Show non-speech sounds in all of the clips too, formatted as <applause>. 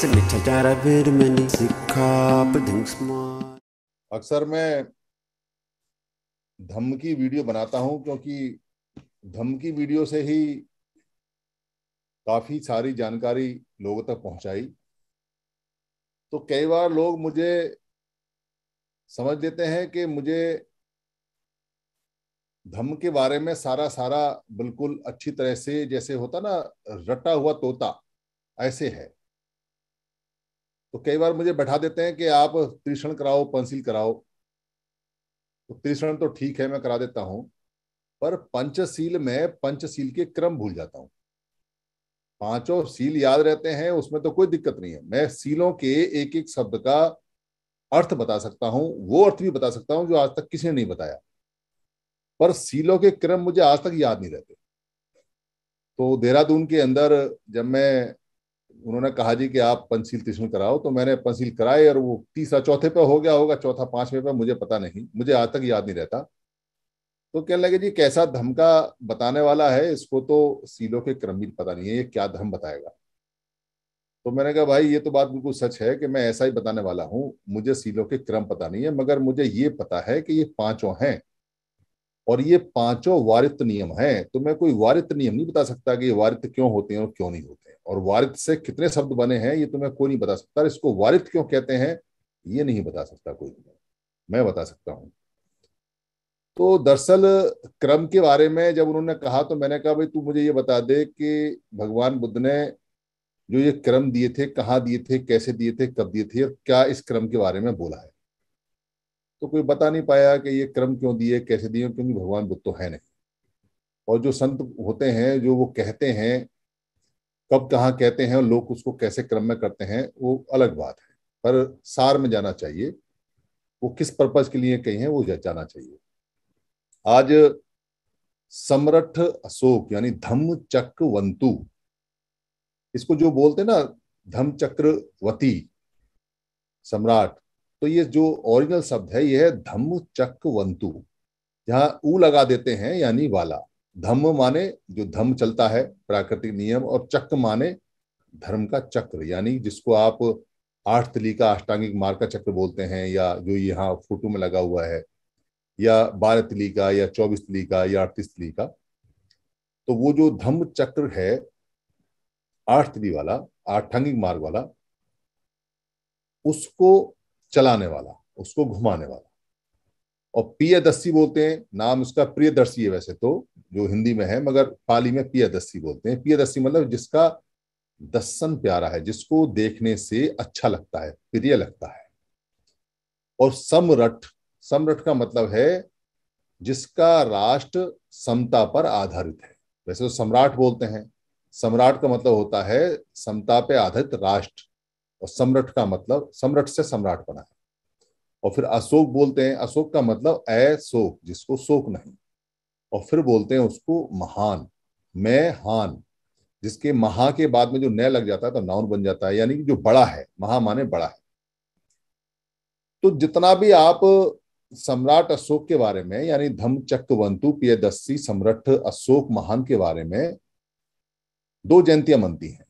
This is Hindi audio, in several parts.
से मिठा चारा फिर मैंने अक्सर मैं धमकी वीडियो बनाता हूं क्योंकि धमकी वीडियो से ही काफी सारी जानकारी लोगों तक पहुंचाई तो कई बार लोग मुझे समझ देते हैं कि मुझे धम के बारे में सारा सारा बिल्कुल अच्छी तरह से जैसे होता ना रटा हुआ तोता ऐसे है तो कई बार मुझे बैठा देते हैं कि आप त्रिषण कराओ पंसिल कराओ तो त्रिषण तो ठीक है मैं करा देता हूं पर पंचशील में पंचशील के क्रम भूल जाता हूं पांचों सील याद रहते हैं उसमें तो कोई दिक्कत नहीं है मैं सीलों के एक एक शब्द का अर्थ बता सकता हूं वो अर्थ भी बता सकता हूं जो आज तक किसी ने नहीं बताया पर सीलों के क्रम मुझे आज तक याद नहीं रहते तो देहरादून के अंदर जब मैं उन्होंने कहा जी कि आप पंसील तीसवीं कराओ तो मैंने पंसील कराई और वो तीसरा चौथे पे हो गया होगा चौथा पांचवें पे मुझे पता नहीं मुझे आज तक याद नहीं रहता तो कहने लगे जी कैसा धमका बताने वाला है इसको तो सीलों के क्रम भी पता नहीं है ये क्या धर्म बताएगा तो मैंने कहा भाई ये तो बात बिल्कुल सच है कि मैं ऐसा ही बताने वाला हूँ मुझे सीलों के क्रम पता नहीं है मगर मुझे ये पता है कि ये पांचों हैं और ये पांचों वारित नियम हैं तो मैं कोई वारित नियम नहीं बता सकता कि ये वारित क्यों होते हैं और क्यों नहीं होते हैं और वारित से कितने शब्द बने हैं ये तुम्हें तो कोई नहीं बता सकता इसको वारित क्यों कहते हैं ये नहीं बता सकता कोई मैं बता सकता हूं तो दरअसल क्रम के बारे में जब उन्होंने कहा तो मैंने कहा भाई तू मुझे ये बता दे कि भगवान बुद्ध ने जो ये क्रम दिए थे कहाँ दिए थे कैसे दिए थे कब दिए थे और क्या इस क्रम के बारे में बोला है तो कोई बता नहीं पाया कि ये क्रम क्यों दिए कैसे दिए क्योंकि भगवान बुद्ध तो है नहीं और जो संत होते हैं जो वो कहते हैं कब कहाँ कहते हैं और लोग उसको कैसे क्रम में करते हैं वो अलग बात है पर सार में जाना चाहिए वो किस पर्पज के लिए कही है वो जाना चाहिए आज सम्रठ अशोक यानी धम्म चक्रवंतु इसको जो बोलते ना धम्म चक्रवती सम्राट तो ये जो ओरिजिनल शब्द है यह है धम्म चक वंतु जहाँ ऊ लगा देते हैं यानी वाला धम्म माने जो धम्म चलता है प्राकृतिक नियम और चक्र माने धर्म का चक्र यानी जिसको आप आठ तली का अष्टांगिक मार्ग का चक्र बोलते हैं या जो यहाँ फोटो में लगा हुआ है या बारह तली का या चौबीस तली का या अड़तीस तली का तो वो जो धम्म चक्र है आठ तली वाला आठांगिक मार्ग वाला उसको चलाने वाला उसको घुमाने वाला और प्रियदस्सी बोलते हैं नाम उसका प्रियदर्शी है वैसे तो जो हिंदी में है मगर पाली में प्रियदस्सी बोलते हैं प्रियदस्सी मतलब जिसका दस्सन प्यारा है जिसको देखने से अच्छा लगता है प्रिय लगता है और समरठ समरठ का मतलब है जिसका राष्ट्र समता पर आधारित है वैसे तो सम्राट बोलते हैं सम्राट का मतलब होता है समता पे आधारित राष्ट्र और सम्राट का मतलब सम्राट से सम्राट बना है और फिर अशोक बोलते हैं अशोक का मतलब अशोक जिसको शोक नहीं और फिर बोलते हैं उसको महान मैं हान जिसके महा के बाद में जो न लग जाता है तो नाउन बन जाता है यानी कि जो बड़ा है महा माने बड़ा है तो जितना भी आप सम्राट अशोक के बारे में यानी धम चक्रवंतु पियदस्सी सम्राट अशोक महान के बारे में दो जयंतियां मनती हैं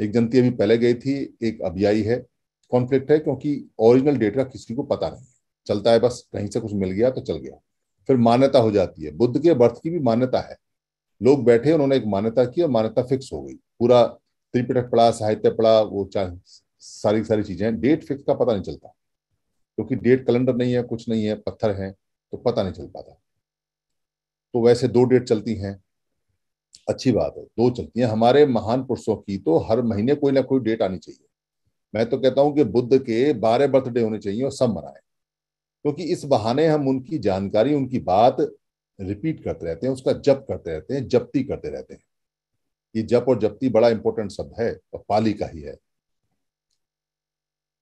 एक जनती अभी पहले गई थी एक अभी आई है कॉन्फ्लिक्ट है क्योंकि ओरिजिनल डेटा किसी को पता नहीं चलता है बस कहीं से कुछ मिल गया तो चल गया फिर मान्यता हो जाती है बुद्ध के बर्थ की भी मान्यता है लोग बैठे उन्होंने एक मान्यता की और मान्यता फिक्स हो गई पूरा त्रिपिटक पड़ा साहित्य पड़ा वो सारी सारी चीजें डेट फिक्स का पता नहीं चलता क्योंकि डेट कैलेंडर नहीं है कुछ नहीं है पत्थर है तो पता नहीं चल पाता तो वैसे दो डेट चलती हैं अच्छी बात है दो चलती है हमारे महान पुरुषों की तो हर महीने कोई ना कोई डेट आनी चाहिए मैं तो कहता हूं कि बुद्ध के बारह बर्थडे होने चाहिए और सब मनाएं क्योंकि तो इस बहाने हम उनकी जानकारी उनकी बात रिपीट करते रहते हैं उसका जप करते रहते हैं जप्ती करते रहते हैं ये जप और जप्ती बड़ा इंपॉर्टेंट शब्द है और पाली का ही है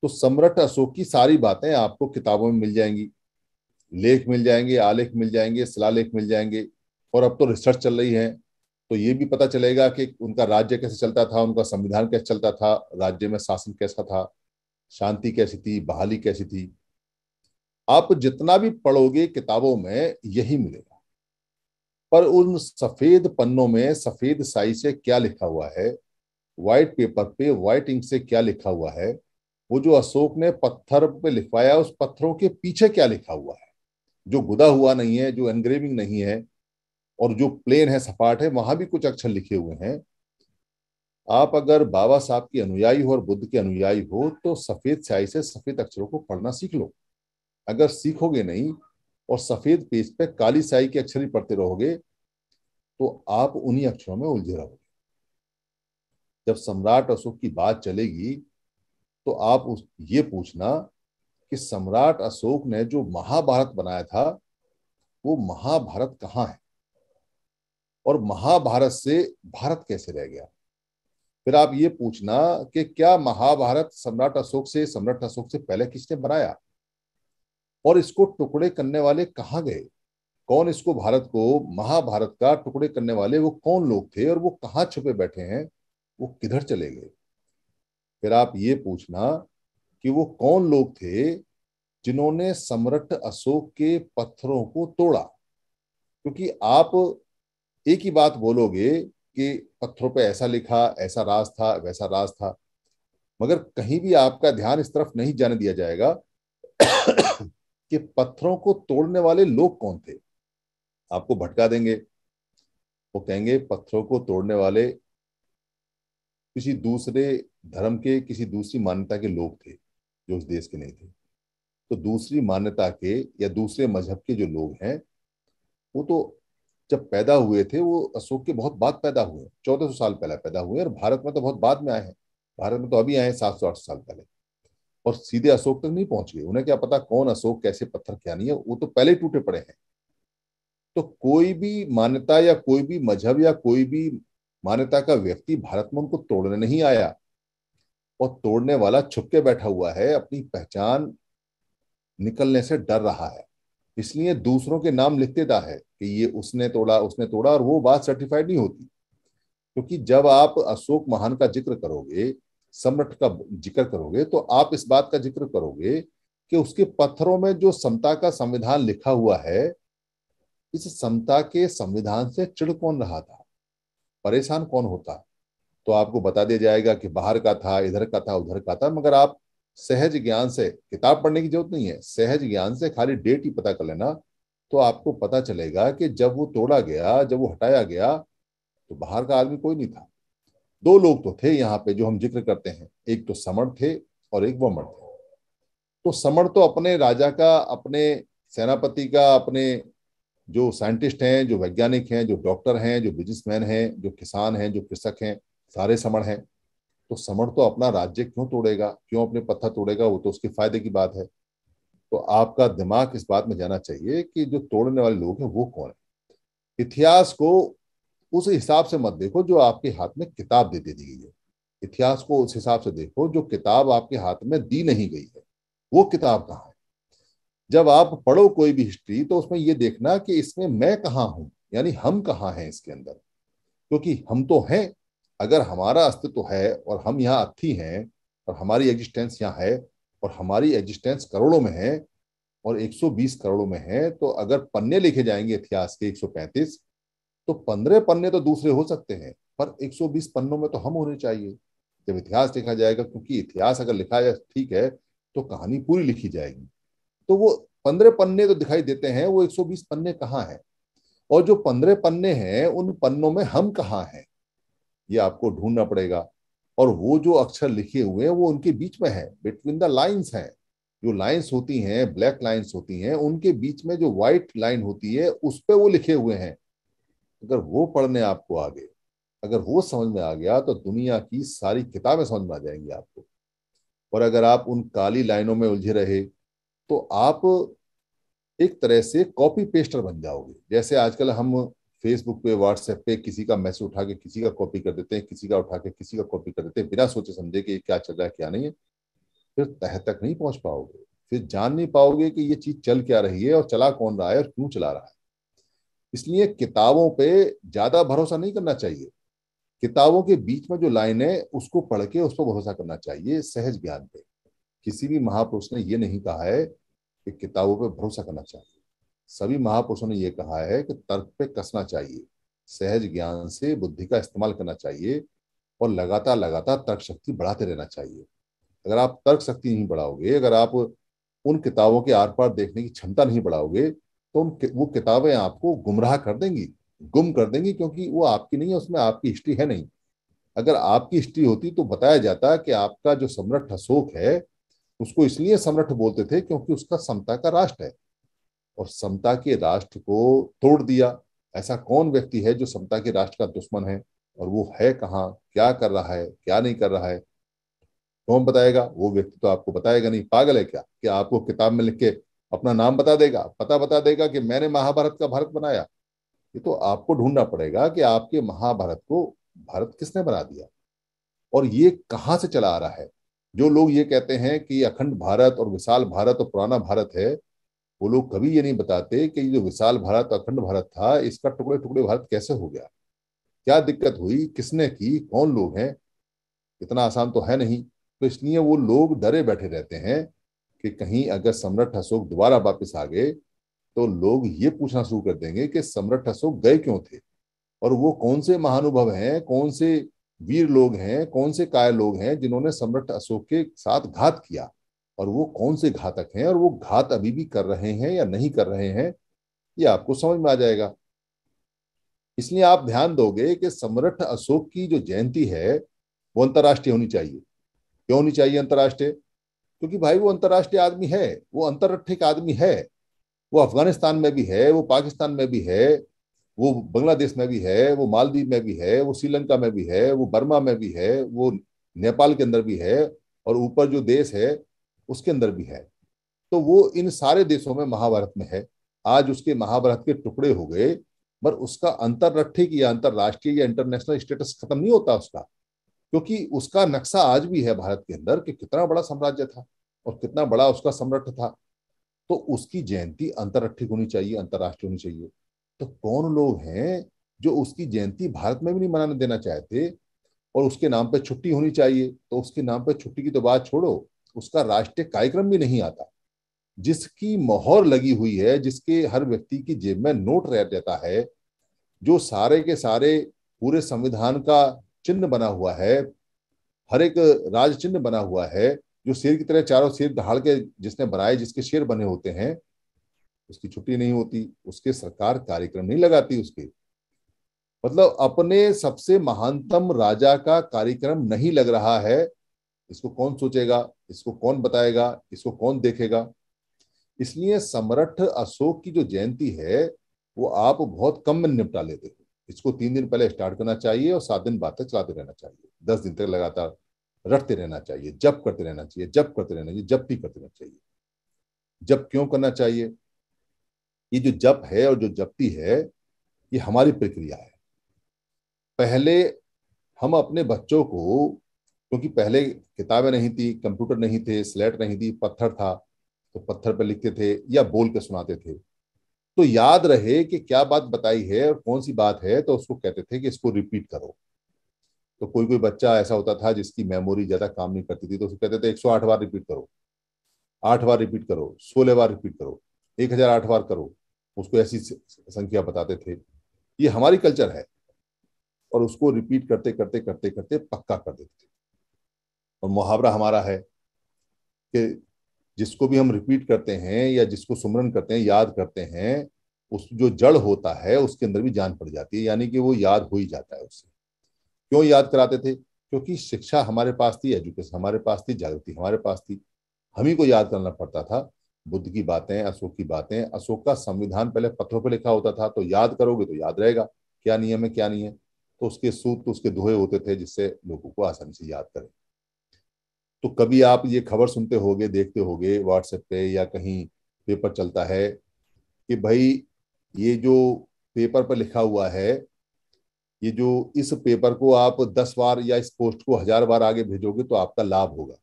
तो सम्राट अशोक की सारी बातें आपको किताबों में मिल जाएंगी लेख मिल जाएंगे आलेख मिल जाएंगे शिलालेख मिल जाएंगे और अब तो रिसर्च चल रही है तो ये भी पता चलेगा कि उनका राज्य कैसे चलता था उनका संविधान कैसे चलता था राज्य में शासन कैसा था शांति कैसी थी बहाली कैसी थी आप जितना भी पढ़ोगे किताबों में यही मिलेगा पर उन सफेद पन्नों में सफेद साई से क्या लिखा हुआ है व्हाइट पेपर पे व्हाइट इंक से क्या लिखा हुआ है वो जो अशोक ने पत्थर पे लिखवाया उस पत्थरों के पीछे क्या लिखा हुआ है जो गुदा हुआ नहीं है जो एनग्रेविंग नहीं है और जो प्लेन है सपाट है वहां भी कुछ अक्षर लिखे हुए हैं आप अगर बाबा साहब के अनुयायी हो और बुद्ध के अनुयायी हो तो सफेद स्याही से सफेद अक्षरों को पढ़ना सीख लो अगर सीखोगे नहीं और सफेद पेज पे काली स्याही के अक्षर ही पढ़ते रहोगे तो आप उन्हीं अक्षरों में उलझे रहोगे जब सम्राट अशोक की बात चलेगी तो आप उस ये पूछना कि सम्राट अशोक ने जो महाभारत बनाया था वो महाभारत कहाँ है और महाभारत से भारत कैसे रह गया फिर आप ये पूछना कि क्या महाभारत सम्राट अशोक से सम्राट अशोक से पहले किसने बनाया और इसको टुकड़े करने वाले कहाँ गए कौन इसको भारत को महाभारत का टुकड़े करने वाले वो कौन लोग थे और वो कहाँ छुपे बैठे हैं वो किधर चले गए फिर आप ये पूछना कि वो कौन लोग थे जिन्होंने सम्राट अशोक के पत्थरों को तोड़ा क्योंकि आप एक ही बात बोलोगे कि पत्थरों पे ऐसा लिखा ऐसा राज था वैसा राज था मगर कहीं भी आपका ध्यान इस तरफ नहीं जाने दिया जाएगा <coughs> कि पत्थरों को तोड़ने वाले लोग कौन थे आपको भटका देंगे वो कहेंगे पत्थरों को तोड़ने वाले किसी दूसरे धर्म के किसी दूसरी मान्यता के लोग थे जो उस देश के नहीं थे तो दूसरी मान्यता के या दूसरे मजहब के जो लोग हैं वो तो जब पैदा हुए थे वो अशोक के बहुत बाद पैदा हुए चौदह सौ साल पहले पैदा हुए और भारत में तो बहुत बाद में आए हैं भारत में तो अभी आए हैं सात सौ आठ साल पहले और सीधे अशोक तक नहीं पहुंच गए उन्हें क्या पता कौन अशोक कैसे पत्थर क्या नहीं है वो तो पहले टूटे पड़े हैं तो कोई भी मान्यता या कोई भी मजहब या कोई भी मान्यता का व्यक्ति भारत में उनको तोड़ने नहीं आया और तोड़ने वाला छुपके बैठा हुआ है अपनी पहचान निकलने से डर रहा है इसलिए दूसरों के नाम लिख देता है कि ये उसने तोड़ा उसने तोड़ा और वो बात सर्टिफाइड नहीं होती क्योंकि जब आप अशोक महान का जिक्र करोगे सम्राट का जिक्र करोगे तो आप इस बात का जिक्र करोगे कि उसके पत्थरों में जो समता का संविधान लिखा हुआ है इस समता के संविधान से चिड़ कौन रहा था परेशान कौन होता तो आपको बता दिया जाएगा कि बाहर का था इधर का था उधर का था मगर आप सहज ज्ञान से किताब पढ़ने की जरूरत नहीं है सहज ज्ञान से खाली डेट ही पता कर लेना तो आपको पता चलेगा कि जब वो तोड़ा गया जब वो हटाया गया तो बाहर का आदमी कोई नहीं था दो लोग तो थे यहाँ पे जो हम जिक्र करते हैं एक तो समर थे और एक वम थे तो समर तो अपने राजा का अपने सेनापति का अपने जो साइंटिस्ट हैं जो वैज्ञानिक हैं जो डॉक्टर हैं जो बिजनेसमैन हैं जो किसान हैं जो कृषक हैं सारे समण हैं तो समण तो अपना राज्य क्यों तोड़ेगा क्यों अपने पत्थर तोड़ेगा वो तो उसके फायदे की बात है तो आपका दिमाग इस बात में जाना चाहिए कि जो तोड़ने वाले लोग हैं वो कौन है इतिहास को उस हिसाब से मत देखो जो आपके हाथ में किताब दे दी गई है इतिहास को उस हिसाब से देखो जो किताब आपके हाथ में दी नहीं गई है वो किताब कहाँ है जब आप पढ़ो कोई भी हिस्ट्री तो उसमें ये देखना कि इसमें मैं कहाँ हूं यानी हम कहाँ हैं इसके अंदर क्योंकि हम तो हैं अगर हमारा अस्तित्व तो है और हम यहाँ अर्थी हैं और हमारी एग्जिस्टेंस यहाँ है और हमारी एग्जिस्टेंस करोड़ों में है और 120 करोड़ों में है तो अगर पन्ने लिखे जाएंगे इतिहास के 135 तो पंद्रह पन्ने तो दूसरे हो सकते हैं पर 120 पन्नों में तो हम होने चाहिए जब इतिहास लिखा जाएगा क्योंकि इतिहास अगर लिखा जाए ठीक है तो कहानी पूरी लिखी जाएगी तो वो पंद्रह पन्ने तो दिखाई देते हैं वो एक पन्ने कहाँ हैं और जो पंद्रह पन्ने हैं उन पन्नों में हम कहाँ हैं ये आपको ढूंढना पड़ेगा और वो जो अक्षर लिखे हुए हैं वो उनके बीच में है बिटवीन द लाइंस है जो लाइंस होती हैं ब्लैक लाइंस होती हैं उनके बीच में जो व्हाइट लाइन होती है उस पर वो लिखे हुए हैं अगर वो पढ़ने आपको आ गए अगर वो समझ में आ गया तो दुनिया की सारी किताबें समझ में आ जाएंगी आपको और अगर आप उन काली लाइनों में उलझे रहे तो आप एक तरह से कॉपी पेस्टर बन जाओगे जैसे आजकल हम फेसबुक पे व्हाट्सएप पे किसी का मैसेज उठा के किसी का कॉपी कर देते हैं किसी का उठा के किसी का कॉपी कर देते हैं बिना सोचे समझे कि क्या चल रहा है क्या नहीं है फिर तह तक नहीं पहुंच पाओगे फिर जान नहीं पाओगे कि ये चीज चल क्या रही है और चला कौन रहा है और क्यों चला रहा है इसलिए किताबों पे ज्यादा भरोसा नहीं करना चाहिए किताबों के बीच में जो लाइन है उसको पढ़ के उस पर भरोसा करना चाहिए सहज ज्ञान पे किसी भी महापुरुष ने ये नहीं कहा है कि किताबों पे भरोसा करना चाहिए सभी महापुरुषों ने यह कहा है कि तर्क पे कसना चाहिए सहज ज्ञान से बुद्धि का इस्तेमाल करना चाहिए और लगातार लगातार तर्क शक्ति बढ़ाते रहना चाहिए अगर आप तर्क शक्ति नहीं बढ़ाओगे अगर आप उन किताबों के आर पार देखने की क्षमता नहीं बढ़ाओगे तो उन वो किताबें आपको गुमराह कर देंगी गुम कर देंगी क्योंकि वो आपकी नहीं है उसमें आपकी हिस्ट्री है नहीं अगर आपकी हिस्ट्री होती तो बताया जाता कि आपका जो सम्राट अशोक है उसको इसलिए सम्राट बोलते थे क्योंकि उसका समता का राष्ट्र है और समता के राष्ट्र को तोड़ दिया ऐसा कौन व्यक्ति है जो समता के राष्ट्र का दुश्मन है और वो है कहाँ क्या कर रहा है क्या नहीं कर रहा है कौन बताएगा वो व्यक्ति तो आपको बताएगा नहीं पागल है क्या कि आपको किताब में लिख के अपना नाम बता देगा पता बता देगा कि मैंने महाभारत का भारत बनाया ये तो आपको ढूंढना पड़ेगा कि आपके महाभारत को भारत किसने बना दिया और ये कहाँ से चला आ रहा है जो लोग ये कहते हैं कि अखंड भारत और विशाल भारत और पुराना भारत है वो लोग कभी ये नहीं बताते कि ये जो विशाल भारत अखंड भारत था इसका टुकड़े टुकड़े भारत कैसे हो गया क्या दिक्कत हुई किसने की कौन लोग हैं इतना आसान तो है नहीं तो इसलिए वो लोग डरे बैठे रहते हैं कि कहीं अगर सम्राट अशोक दोबारा वापस आ गए तो लोग ये पूछना शुरू कर देंगे कि सम्राट अशोक गए क्यों थे और वो कौन से महानुभव हैं कौन से वीर लोग हैं कौन से काय लोग हैं जिन्होंने सम्राट अशोक के साथ घात किया और वो कौन से घातक हैं और वो घात अभी भी कर रहे हैं या नहीं कर रहे हैं ये आपको समझ में आ जाएगा इसलिए आप ध्यान दोगे कि सम्राट अशोक की जो जयंती है वो अंतर्राष्ट्रीय होनी चाहिए क्यों होनी चाहिए अंतर्राष्ट्रीय क्योंकि भाई वो अंतर्राष्ट्रीय आदमी है वो अंतरराष्ट्रीय आदमी है वो अफगानिस्तान में भी है वो पाकिस्तान में भी है वो बांग्लादेश में भी है वो मालदीव में भी है वो श्रीलंका में भी है वो बर्मा में भी है वो नेपाल के अंदर भी है और ऊपर जो देश है उसके अंदर भी है तो वो इन सारे देशों में महाभारत में है आज उसके महाभारत के टुकड़े हो गए पर उसका अंतरराष्ट्रीय या अंतरराष्ट्रीय या इंटरनेशनल स्टेटस खत्म नहीं होता उसका क्योंकि उसका नक्शा आज भी है भारत के अंदर कि कितना बड़ा साम्राज्य था और कितना बड़ा उसका सम्राट था तो उसकी जयंती अंतरराष्ट्रीय होनी चाहिए अंतरराष्ट्रीय होनी चाहिए तो कौन लोग हैं जो उसकी जयंती भारत में भी नहीं मनाने देना चाहते और उसके नाम पर छुट्टी होनी चाहिए तो उसके नाम पर छुट्टी की तो बात छोड़ो उसका राष्ट्रीय कार्यक्रम भी नहीं आता जिसकी मोहर लगी हुई है जिसके हर व्यक्ति की जेब में नोट रह जाता है जो सारे के सारे पूरे संविधान का चिन्ह बना हुआ है हर एक राज चिन्ह बना हुआ है जो शेर की तरह चारों शेर ढाल के जिसने बनाए जिसके शेर बने होते हैं उसकी छुट्टी नहीं होती उसके सरकार कार्यक्रम नहीं लगाती उसके मतलब अपने सबसे महानतम राजा का कार्यक्रम नहीं लग रहा है इसको कौन सोचेगा इसको कौन बताएगा इसको कौन देखेगा इसलिए सम्राट अशोक की जो जयंती है वो आप बहुत कम में निपटा लेते हो इसको तीन दिन पहले स्टार्ट करना चाहिए और सात दिन बाद तक चलाते रहना चाहिए दस दिन तक लगातार रटते रहना चाहिए जब करते रहना चाहिए जब करते रहना चाहिए जब भी करते रहना चाहिए जब क्यों करना चाहिए ये जो जप है और जो जपती है ये हमारी प्रक्रिया है पहले हम अपने बच्चों को क्योंकि पहले किताबें नहीं थी कंप्यूटर नहीं थे स्लेट नहीं थी पत्थर था तो पत्थर पर लिखते थे या बोल के सुनाते थे तो याद रहे कि क्या बात बताई है और कौन सी बात है तो उसको कहते थे कि इसको रिपीट करो तो कोई कोई बच्चा ऐसा होता था जिसकी मेमोरी ज्यादा काम नहीं करती थी तो उसको कहते थे 108 बार रिपीट करो आठ बार रिपीट करो सोलह बार रिपीट करो एक हजार आठ बार करो उसको ऐसी संख्या बताते थे ये हमारी कल्चर है और उसको रिपीट करते करते करते करते पक्का कर देते थे और मुहावरा हमारा है कि जिसको भी हम रिपीट करते हैं या जिसको सुमरन करते हैं याद करते हैं उस जो जड़ होता है उसके अंदर भी जान पड़ जाती है यानी कि वो याद हो ही जाता है उससे क्यों याद कराते थे क्योंकि शिक्षा हमारे पास थी एजुकेशन हमारे पास थी जागृति हमारे पास थी हम ही को याद करना पड़ता था बुद्ध की बातें अशोक की बातें अशोक का संविधान पहले पत्थरों पर लिखा होता था तो याद करोगे तो याद रहेगा क्या नियम है क्या नहीं है तो उसके तो उसके धोए होते थे जिससे लोगों को आसानी से याद करें तो कभी आप ये खबर सुनते होगे देखते होगे व्हाट्सएप पे या कहीं पेपर चलता है कि भाई ये जो पेपर पर लिखा हुआ है ये जो इस पेपर को आप दस बार या इस पोस्ट को हजार बार आगे भेजोगे तो आपका लाभ होगा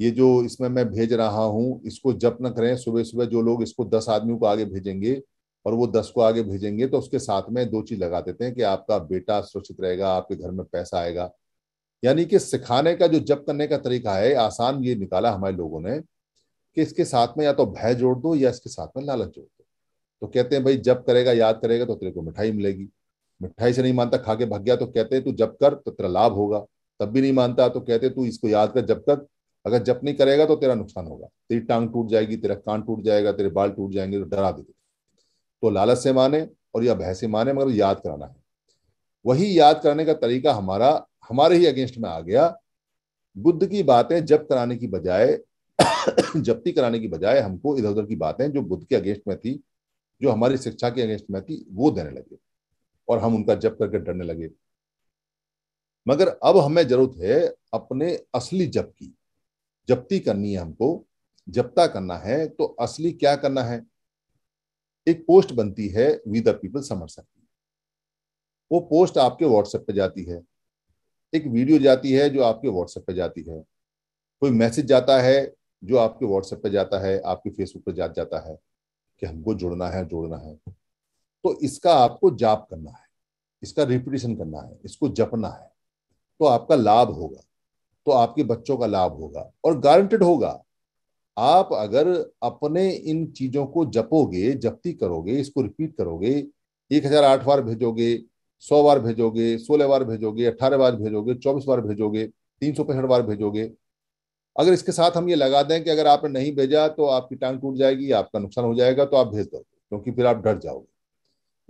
ये जो इसमें मैं भेज रहा हूं इसको जप न करें सुबह सुबह जो लोग इसको दस आदमियों को आगे भेजेंगे और वो दस को आगे भेजेंगे तो उसके साथ में दो चीज लगा देते हैं कि आपका बेटा सुरक्षित रहेगा आपके घर में पैसा आएगा यानी कि सिखाने का जो जप करने का तरीका है आसान ये निकाला हमारे लोगों ने कि इसके साथ में या तो भय जोड़ दो या इसके साथ में लालच जोड़ दो तो कहते हैं भाई जब करेगा याद करेगा तो तेरे को मिठाई मिलेगी मिठाई से नहीं मानता खा के भग गया तो कहते हैं तू जब कर तो तेरा लाभ होगा तब भी नहीं मानता तो कहते तू इसको याद कर जब तक अगर जब नहीं करेगा तो तेरा नुकसान होगा तेरी टांग टूट जाएगी तेरा कान टूट जाएगा तेरे बाल टूट जाएंगे तो डरा देते तो लालच से माने और या भय से माने मगर याद कराना है वही याद करने का तरीका हमारा हमारे ही अगेंस्ट में आ गया बुद्ध की बातें जब कराने की बजाय <coughs> जब्ती कराने की बजाय हमको इधर उधर की बातें जो बुद्ध के अगेंस्ट में थी जो हमारी शिक्षा के अगेंस्ट में थी वो देने लगे और हम उनका जप करके डरने लगे मगर अब हमें जरूरत है अपने असली जप की जप्ती करनी है हमको जबता करना है तो असली क्या करना है एक पोस्ट बनती है वी द पीपल समर सकती वो पोस्ट आपके व्हाट्सएप पे जाती है एक वीडियो जाती है जो आपके व्हाट्सएप पे जाती है कोई मैसेज जाता है जो आपके व्हाट्सएप पे जाता है आपके फेसबुक पे जा जाता है कि हमको जुड़ना है जोड़ना है तो इसका आपको जाप करना है इसका रिपीटेशन करना है इसको जपना है तो आपका लाभ होगा तो आपके बच्चों का लाभ होगा और गारंटेड होगा आप अगर अपने इन चीजों को जपोगे जपती करोगे इसको रिपीट करोगे एक हजार आठ बार भेजोगे सौ बार भेजोगे सोलह बार भेजोगे अट्ठारह बार भेजोगे चौबीस बार भेजोगे तीन सौ पैंसठ बार भेजोगे अगर इसके साथ हम ये लगा दें कि अगर आपने नहीं भेजा तो आपकी टांग टूट जाएगी आपका नुकसान हो जाएगा तो आप भेज दोगे क्योंकि फिर आप डर जाओगे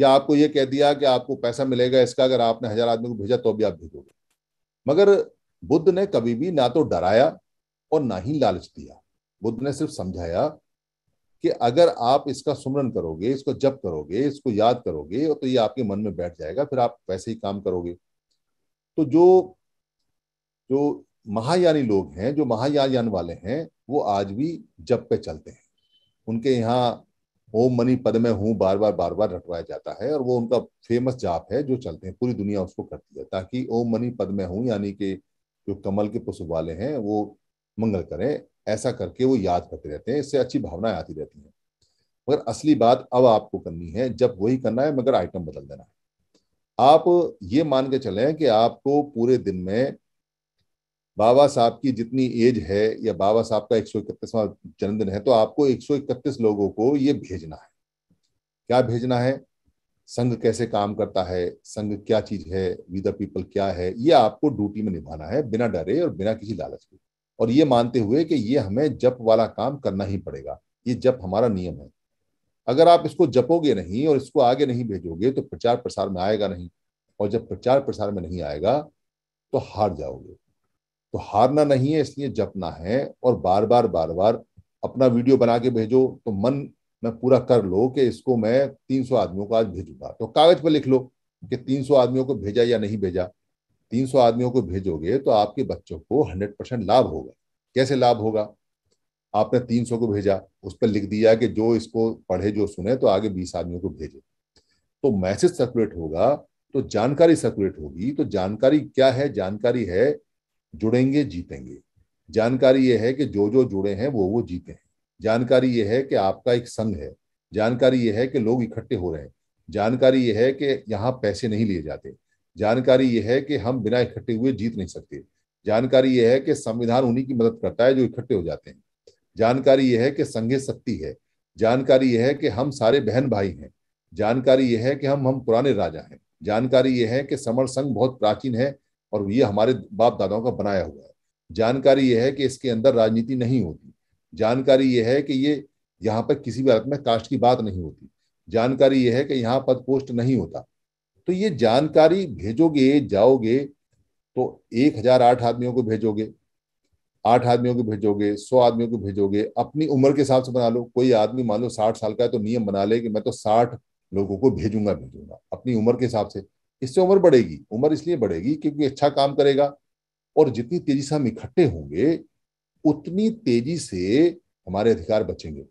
या आपको ये कह दिया कि आपको पैसा मिलेगा इसका अगर आपने हजार आदमी को भेजा तो भी आप भेजोगे मगर बुद्ध ने कभी भी ना तो डराया और ना ही लालच दिया बुद्ध ने सिर्फ समझाया कि अगर आप इसका सुमरन करोगे इसको जप करोगे इसको याद करोगे तो ये आपके मन में बैठ जाएगा फिर आप वैसे ही काम करोगे तो जो जो महायानी लोग हैं जो महायान वाले हैं वो आज भी जप पे चलते हैं उनके यहाँ ओम मनी पद में हूँ बार बार बार बार रटवाया जाता है और वो उनका फेमस जाप है जो चलते हैं पूरी दुनिया उसको करती है ताकि ओम मनी पद में हूँ यानी कि जो कमल के पुष्प वाले हैं वो मंगल करें ऐसा करके वो याद करते रहते हैं इससे अच्छी भावनाएं आती रहती हैं मगर असली बात अब आपको करनी है जब वही करना है मगर आइटम बदल देना है आप ये मान के चले कि आपको पूरे दिन में बाबा साहब की जितनी एज है या बाबा साहब का एक सौ इकतीसवा जन्मदिन है तो आपको एक सौ इकतीस लोगों को ये भेजना है क्या भेजना है संघ कैसे काम करता है संघ क्या चीज है वी द पीपल क्या है ये आपको ड्यूटी में निभाना है बिना डरे और बिना किसी लालच के और ये मानते हुए कि ये हमें जप वाला काम करना ही पड़ेगा ये जप हमारा नियम है अगर आप इसको जपोगे नहीं और इसको आगे नहीं भेजोगे तो प्रचार प्रसार में आएगा नहीं और जब प्रचार प्रसार में नहीं आएगा तो हार जाओगे तो हारना नहीं है इसलिए जपना है और बार बार बार बार अपना वीडियो बना के भेजो तो मन में पूरा कर लो कि इसको मैं 300 आदमियों को आज भेजूंगा तो कागज पर लिख लो कि 300 आदमियों को भेजा या नहीं भेजा तीन सौ आदमियों को भेजोगे तो आपके बच्चों को हंड्रेड परसेंट लाभ होगा कैसे लाभ होगा आपने तीन सौ को भेजा उस पर लिख दिया कि जो इसको पढ़े जो सुने तो आगे बीस आदमियों को भेजे तो मैसेज सर्कुलेट होगा तो जानकारी सर्कुलेट होगी तो जानकारी क्या है जानकारी है जुड़ेंगे जीतेंगे जानकारी यह है कि जो जो जुड़े हैं वो वो जीते हैं जानकारी यह है कि आपका एक संघ है जानकारी यह है कि लोग इकट्ठे हो रहे हैं जानकारी यह है कि यहाँ पैसे नहीं लिए जाते जानकारी यह है कि हम बिना इकट्ठे हुए जीत नहीं सकते जानकारी यह है कि संविधान उन्हीं की मदद करता है जो इकट्ठे हो जाते हैं जानकारी यह है कि संघे शक्ति है जानकारी यह है कि हम सारे बहन भाई हैं जानकारी यह है कि हम हम पुराने राजा हैं जानकारी यह है कि समर संघ बहुत प्राचीन है और ये हमारे बाप दादाओं का बनाया हुआ है जानकारी यह है कि इसके अंदर राजनीति नहीं होती जानकारी यह है कि ये यहाँ पर किसी भी हालत में कास्ट की बात नहीं होती जानकारी यह है कि यहाँ पद पोस्ट नहीं होता तो ये जानकारी भेजोगे जाओगे तो एक हजार आठ आदमियों को भेजोगे आठ आदमियों को भेजोगे सौ आदमियों को भेजोगे अपनी उम्र के हिसाब से बना लो कोई आदमी मान लो साठ साल का है तो नियम बना ले कि मैं तो साठ लोगों को भेजूंगा भेजूंगा अपनी उम्र के हिसाब से इससे उम्र बढ़ेगी उम्र इसलिए बढ़ेगी क्योंकि अच्छा काम करेगा और जितनी तेजी से हम इकट्ठे होंगे उतनी तेजी से हमारे अधिकार बचेंगे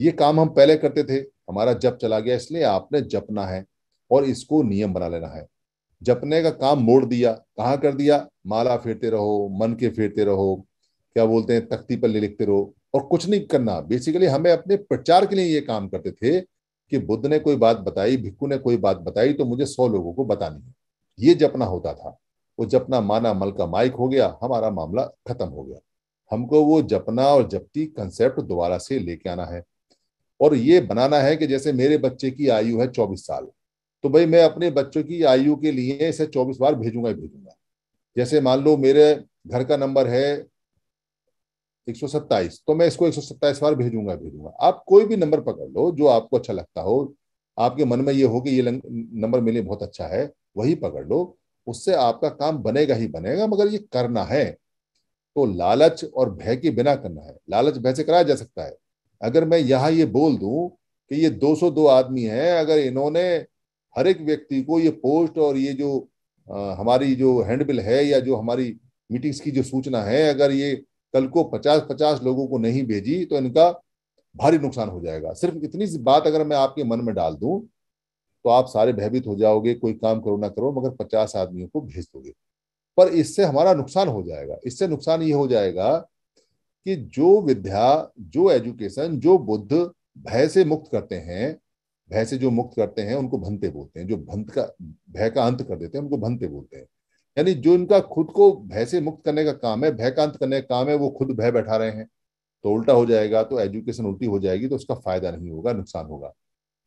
ये काम हम पहले करते थे हमारा जप चला गया इसलिए आपने जपना है और इसको नियम बना लेना है जपने का काम मोड़ दिया कहाँ कर दिया माला फेरते रहो मन के फेरते रहो क्या बोलते हैं तख्ती पर ले लिखते रहो और कुछ नहीं करना बेसिकली हमें अपने प्रचार के लिए ये काम करते थे कि बुद्ध ने कोई बात बताई भिक्कू ने कोई बात बताई तो मुझे सौ लोगों को बतानी है ये जपना होता था वो जपना माना मल का माइक हो गया हमारा मामला खत्म हो गया हमको वो जपना और जपती कंसेप्ट दोबारा से लेके आना है और ये बनाना है कि जैसे मेरे बच्चे की आयु है चौबीस साल तो भाई मैं अपने बच्चों की आयु के लिए इसे चौबीस बार भेजूंगा ही भेजूंगा जैसे मान लो मेरे घर का नंबर है एक सौ तो मैं इसको एक सौ सत्ताईस बार भेजूंगा भेजूंगा आप कोई भी नंबर पकड़ लो जो आपको अच्छा लगता हो आपके मन में ये हो कि ये नंबर मेरे बहुत अच्छा है वही पकड़ लो उससे आपका काम बनेगा ही बनेगा मगर ये करना है तो लालच और भय के बिना करना है लालच भय से कराया जा सकता है अगर मैं यहाँ ये बोल दूं कि ये 202 आदमी हैं अगर इन्होंने हर एक व्यक्ति को ये पोस्ट और ये जो आ, हमारी जो हैंडबिल है या जो हमारी मीटिंग्स की जो सूचना है अगर ये कल को पचास पचास लोगों को नहीं भेजी तो इनका भारी नुकसान हो जाएगा सिर्फ इतनी सी बात अगर मैं आपके मन में डाल दूं तो आप सारे भयभीत हो जाओगे कोई काम करो ना करो मगर पचास आदमियों को भेज दोगे पर इससे हमारा नुकसान हो जाएगा इससे नुकसान ये हो जाएगा कि जो विद्या जो एजुकेशन जो बुद्ध भय से मुक्त करते हैं भय से जो मुक्त करते हैं उनको भंते बोलते हैं जो भंत का भय का अंत कर देते हैं उनको भंते बोलते हैं यानी जो इनका खुद को भय से मुक्त करने का काम है भय का अंत करने का काम है वो खुद भय बैठा रहे हैं तो उल्टा हो जाएगा तो एजुकेशन उल्टी हो जाएगी तो उसका फायदा नहीं होगा नुकसान होगा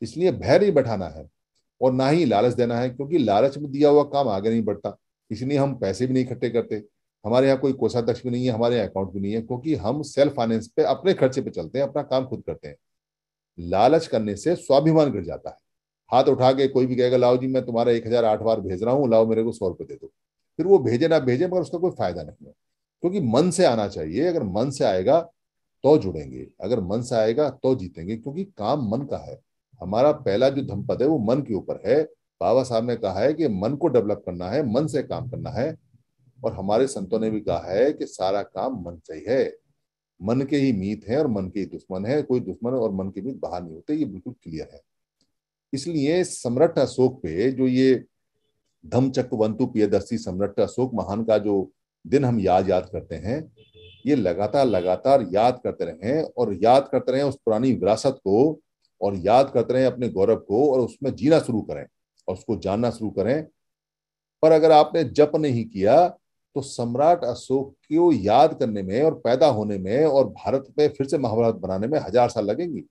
इसलिए भय नहीं बैठाना है और ना ही लालच देना है क्योंकि लालच में दिया हुआ काम आगे नहीं बढ़ता इसलिए हम पैसे भी नहीं इकट्ठे करते हमारे यहाँ कोई कोषाध्यक्ष भी नहीं है हमारे यहाँ अकाउंट भी नहीं है क्योंकि हम सेल्फ फाइनेंस पे अपने खर्चे पे चलते हैं अपना काम खुद करते हैं लालच करने से स्वाभिमान गिर जाता है हाथ उठा के कोई भी कहेगा लाओ जी मैं तुम्हारा एक हजार आठ बार भेज रहा हूँ लाओ मेरे को सौ रुपये दे दो फिर वो भेजे ना भेजे मगर उसका कोई फायदा नहीं है क्योंकि मन से आना चाहिए अगर मन से आएगा तो जुड़ेंगे अगर मन से आएगा तो जीतेंगे क्योंकि काम मन का है हमारा पहला जो धमपद है वो मन के ऊपर है बाबा साहब ने कहा है कि मन को डेवलप करना है मन से काम करना है और हमारे संतों ने भी कहा है कि सारा काम मन से ही है मन के ही मीत है और मन के ही दुश्मन है कोई दुश्मन और मन के मीत बाहर नहीं होते ये बिल्कुल क्लियर है इसलिए सम्राट अशोक पे जो ये धम चक्रवंतु पियदर्शी सम्राट अशोक महान का जो दिन हम याद याद करते हैं ये लगातार लगातार याद करते रहे और याद करते रहे उस पुरानी विरासत को और याद करते रहे अपने गौरव को और उसमें जीना शुरू करें और उसको जानना शुरू करें पर अगर आपने जप नहीं किया तो सम्राट अशोक को याद करने में और पैदा होने में और भारत पे फिर से महाभारत बनाने में हजार साल लगेंगी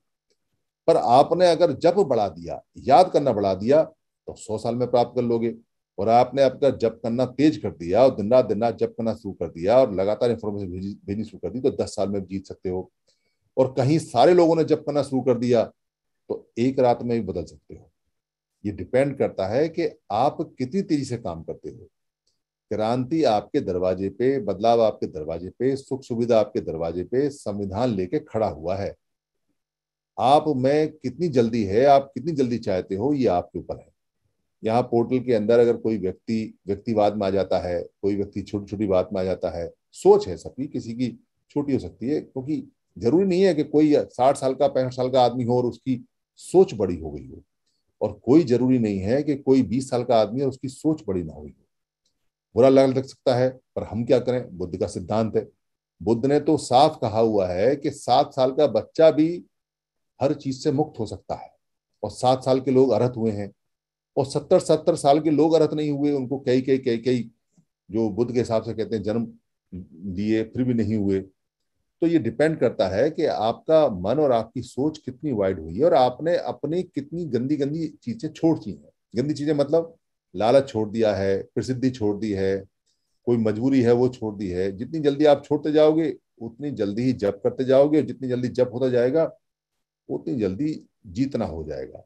पर आपने अगर जप बढ़ा दिया याद करना बढ़ा दिया तो सौ साल में प्राप्त कर लोगे और आपने आपका जप करना तेज कर दिया और दिन रात दिन रात जप करना शुरू कर दिया और लगातार इन्फॉर्मेशन भेजनी शुरू कर दी तो दस साल में जीत सकते हो और कहीं सारे लोगों ने जप करना शुरू कर दिया तो एक रात में भी बदल सकते हो ये डिपेंड करता है कि आप कितनी तेजी से काम करते हो क्रांति आपके दरवाजे पे बदलाव आपके दरवाजे पे सुख सुविधा आपके दरवाजे पे संविधान लेके खड़ा हुआ है आप में कितनी जल्दी है आप कितनी जल्दी चाहते हो ये आपके ऊपर है यहाँ पोर्टल के अंदर अगर कोई व्यक्ति व्यक्तिवाद में आ जाता है कोई व्यक्ति छोटी छोटी बात में आ जाता है सोच है सबकी किसी की छोटी हो सकती है क्योंकि जरूरी नहीं है कि कोई साठ साल का पैंसठ साल का आदमी हो और उसकी सोच बड़ी हो गई हो और कोई जरूरी नहीं है कि कोई बीस साल का आदमी और उसकी सोच बड़ी ना हुई हो बुरा लग सकता है पर हम क्या करें बुद्ध का सिद्धांत है बुद्ध ने तो साफ कहा हुआ है कि सात साल का बच्चा भी हर चीज से मुक्त हो सकता है और सात साल के लोग अर्थ हुए हैं और सत्तर सत्तर साल के लोग अर्थ नहीं हुए उनको कई कई कई कई जो बुद्ध के हिसाब से कहते हैं जन्म दिए फिर भी नहीं हुए तो ये डिपेंड करता है कि आपका मन और आपकी सोच कितनी वाइड हुई है और आपने अपनी कितनी गंदी गंदी चीजें छोड़ दी हैं गंदी चीजें मतलब लालच छोड़ दिया है प्रसिद्धि छोड़ दी है कोई मजबूरी है वो छोड़ दी है जितनी जल्दी आप छोड़ते जाओगे उतनी जल्दी ही जप करते जाओगे जितनी जल्दी जप होता जाएगा उतनी जल्दी जीतना हो जाएगा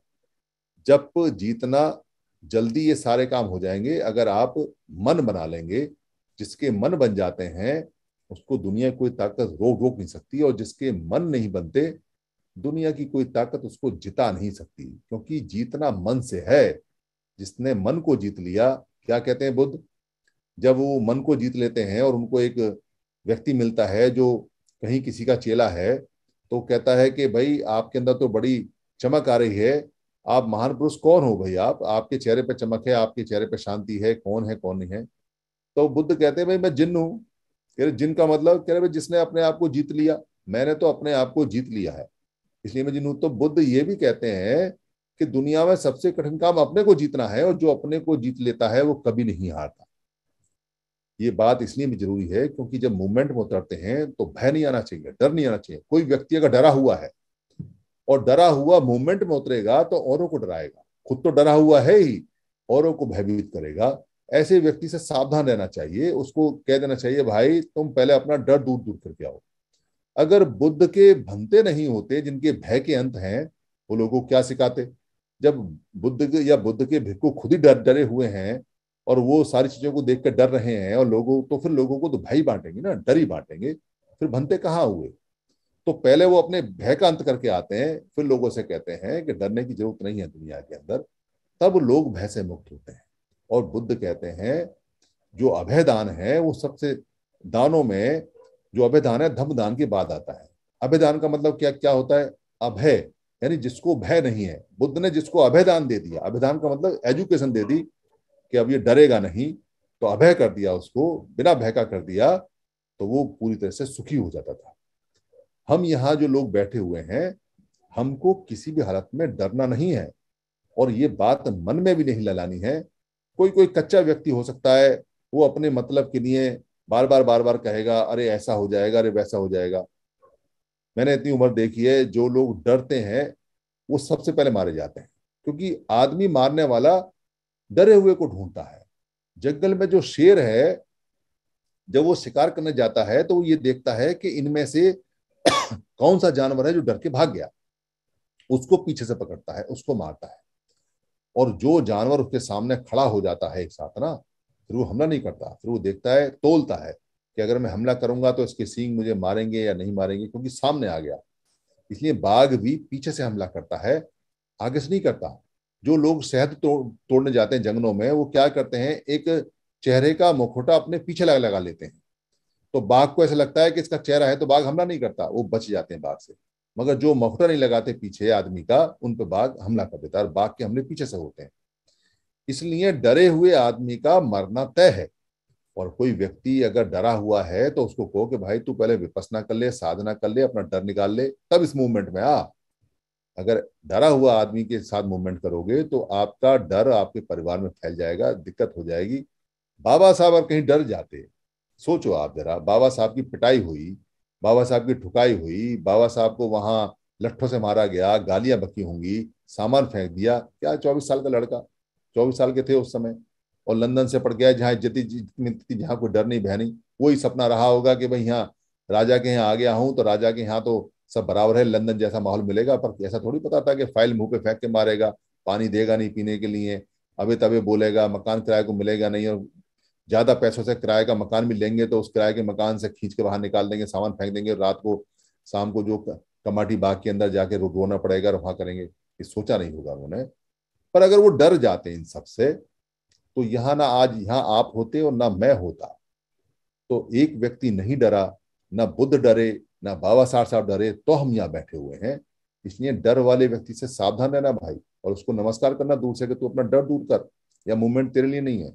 जप जीतना जल्दी ये सारे काम हो जाएंगे अगर आप मन बना लेंगे जिसके मन बन जाते हैं उसको दुनिया कोई ताकत रोक रोक नहीं सकती और जिसके मन नहीं बनते दुनिया की कोई ताकत उसको जिता नहीं सकती क्योंकि जीतना मन से है जिसने मन को जीत लिया क्या कहते हैं बुद्ध जब वो मन को जीत लेते हैं और उनको एक व्यक्ति मिलता है जो कहीं किसी का चेला है तो कहता है कि भाई आपके अंदर तो बड़ी चमक आ रही है आप महान पुरुष कौन हो भाई आप आपके चेहरे पर चमक है आपके चेहरे पर शांति है कौन है कौन नहीं है तो बुद्ध कहते हैं भाई मैं जिन हूं कह रहे जिन का मतलब कह रहे भाई जिसने अपने आप को जीत लिया मैंने तो अपने आप को जीत लिया है इसलिए मैं जिन हूं तो बुद्ध ये भी कहते हैं कि दुनिया में सबसे कठिन काम अपने को जीतना है और जो अपने को जीत लेता है वो कभी नहीं हारता ये बात इसलिए भी जरूरी है क्योंकि जब मूवमेंट में उतरते हैं तो भय नहीं आना चाहिए डर नहीं आना चाहिए कोई व्यक्ति अगर डरा हुआ है और डरा हुआ मूवमेंट में उतरेगा तो औरों को डराएगा खुद तो डरा हुआ है ही औरों को भयभीत करेगा ऐसे व्यक्ति से सावधान रहना चाहिए उसको कह देना चाहिए भाई तुम पहले अपना डर दूर दूर करके आओ अगर बुद्ध के भंते नहीं होते जिनके भय के अंत हैं वो लोगों को क्या सिखाते जब बुद्ध या बुद्ध के भिक्खु खुद ही डर डरे हुए हैं और वो सारी चीजों को देख कर डर रहे हैं और लोगों तो फिर लोगों को तो भय बांटेंगे ना डर ही बांटेंगे फिर भनते कहाँ हुए तो पहले वो अपने भय का अंत करके आते हैं फिर लोगों से कहते हैं कि डरने की जरूरत नहीं है दुनिया के अंदर तब लोग भय से मुक्त होते हैं और बुद्ध कहते हैं जो अभय दान है वो सबसे दानों में जो अभय दान है धम दान के बाद आता है अभय दान का मतलब क्या क्या होता है अभय यानी जिसको भय नहीं है बुद्ध ने जिसको अभयदान दे दिया अभयदान का मतलब एजुकेशन दे दी कि अब ये डरेगा नहीं तो अभय कर दिया उसको बिना भय का कर दिया तो वो पूरी तरह से सुखी हो जाता था हम यहाँ जो लोग बैठे हुए हैं हमको किसी भी हालत में डरना नहीं है और ये बात मन में भी नहीं ललानी है कोई कोई कच्चा व्यक्ति हो सकता है वो अपने मतलब के लिए बार बार बार बार कहेगा अरे ऐसा हो जाएगा अरे वैसा हो जाएगा मैंने इतनी उम्र देखी है जो लोग डरते हैं वो सबसे पहले मारे जाते हैं क्योंकि आदमी मारने वाला डरे हुए को ढूंढता है जंगल में जो शेर है जब वो शिकार करने जाता है तो वो ये देखता है कि इनमें से <coughs> कौन सा जानवर है जो डर के भाग गया उसको पीछे से पकड़ता है उसको मारता है और जो जानवर उसके सामने खड़ा हो जाता है एक साथ ना फिर वो हमला नहीं करता फिर वो देखता है तोलता है कि अगर मैं हमला करूंगा तो इसके सींग मुझे मारेंगे या नहीं मारेंगे क्योंकि सामने आ गया इसलिए बाघ भी पीछे से हमला करता है आगे से नहीं करता जो लोग शहद तोड़ तोड़ने जाते हैं जंगलों में वो क्या करते हैं एक चेहरे का मुखोटा अपने पीछे लगा लगा लेते हैं तो बाघ को ऐसा लगता है कि इसका चेहरा है तो बाघ हमला नहीं करता वो बच जाते हैं बाघ से मगर जो मखोटा नहीं लगाते पीछे आदमी का उन पर बाघ हमला कर देता है और बाघ के हमले पीछे से होते हैं इसलिए डरे हुए आदमी का मरना तय है और कोई व्यक्ति अगर डरा हुआ है तो उसको कहो कि भाई तू पहले विपसना कर ले साधना कर ले अपना डर निकाल ले तब इस मूवमेंट में आ अगर डरा हुआ आदमी के साथ मूवमेंट करोगे तो आपका डर आपके परिवार में फैल जाएगा दिक्कत हो जाएगी बाबा साहब अब कहीं डर जाते सोचो आप जरा बाबा साहब की पिटाई हुई बाबा साहब की ठुकाई हुई बाबा साहब को वहां लट्ठों से मारा गया गालियां बकी होंगी सामान फेंक दिया क्या चौबीस साल का लड़का चौबीस साल के थे उस समय और लंदन से पड़ गया जहाँ जति जितनी जहाँ कोई डर नहीं बहनी वही सपना रहा होगा कि भाई यहाँ राजा के यहाँ आ गया हूँ तो राजा के यहाँ तो सब बराबर है लंदन जैसा माहौल मिलेगा पर ऐसा थोड़ी पता था कि फाइल मुंह पे फेंक के मारेगा पानी देगा नहीं पीने के लिए अबे तबे बोलेगा मकान किराए को मिलेगा नहीं और ज्यादा पैसों से किराए का मकान भी लेंगे तो उस किराए के मकान से खींच के बाहर निकाल देंगे सामान फेंक देंगे और रात को शाम को जो कमाटी बाग के अंदर जाके रोना पड़ेगा और वहां करेंगे ये सोचा नहीं होगा उन्होंने पर अगर वो डर जाते इन सबसे तो यहाँ ना आज यहाँ आप होते और ना मैं होता तो एक व्यक्ति नहीं डरा ना बुद्ध डरे ना बाबा साहब साहब डरे तो हम यहाँ बैठे हुए हैं इसलिए डर वाले व्यक्ति से सावधान रहना भाई और उसको नमस्कार करना दूर से कि तू अपना डर दूर कर या मूवमेंट तेरे लिए नहीं है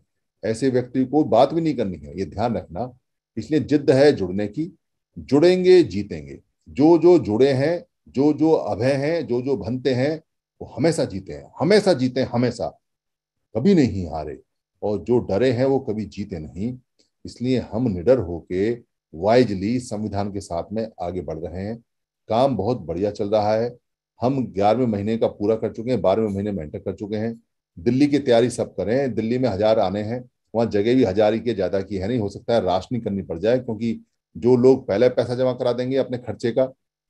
ऐसे व्यक्ति को बात भी नहीं करनी है ये ध्यान रखना इसलिए जिद्द है जुड़ने की जुड़ेंगे जीतेंगे जो जो जुड़े हैं जो जो अभय हैं जो जो बनते हैं वो हमेशा जीते हैं हमेशा जीते हैं हमेशा कभी नहीं हारे और जो डरे हैं वो कभी जीते नहीं इसलिए हम निडर होके वाइजली संविधान के साथ में आगे बढ़ रहे हैं काम बहुत बढ़िया चल रहा है हम ग्यारहवें महीने का पूरा कर चुके हैं बारहवें महीने में एंटर कर चुके हैं दिल्ली की तैयारी सब करें दिल्ली में हजार आने हैं वहाँ जगह भी हजार ही के ज्यादा की है नहीं हो सकता है राशनी करनी पड़ जाए क्योंकि जो लोग पहले पैसा जमा करा देंगे अपने खर्चे का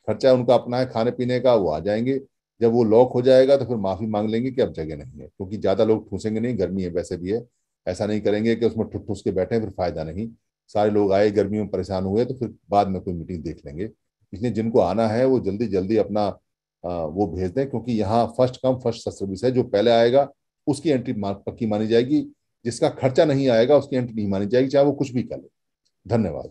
खर्चा उनका अपना है खाने पीने का वो आ जाएंगे जब वो लॉक हो जाएगा तो फिर माफी मांग लेंगे कि अब जगह नहीं है क्योंकि ज्यादा लोग ठूसेंगे नहीं गर्मी है वैसे भी है ऐसा नहीं करेंगे कि उसमें ठुस ठुस के बैठे फिर फायदा नहीं सारे लोग आए गर्मियों में परेशान हुए तो फिर बाद में कोई मीटिंग देख लेंगे इसलिए जिनको आना है वो जल्दी जल्दी अपना आ, वो भेज दें क्योंकि यहाँ फर्स्ट कम फर्स्ट सर्विस है जो पहले आएगा उसकी एंट्री पक्की मानी जाएगी जिसका खर्चा नहीं आएगा उसकी एंट्री नहीं मानी जाएगी चाहे वो कुछ भी कर ले धन्यवाद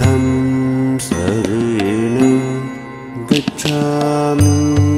तन् सर्वेण गच्छामि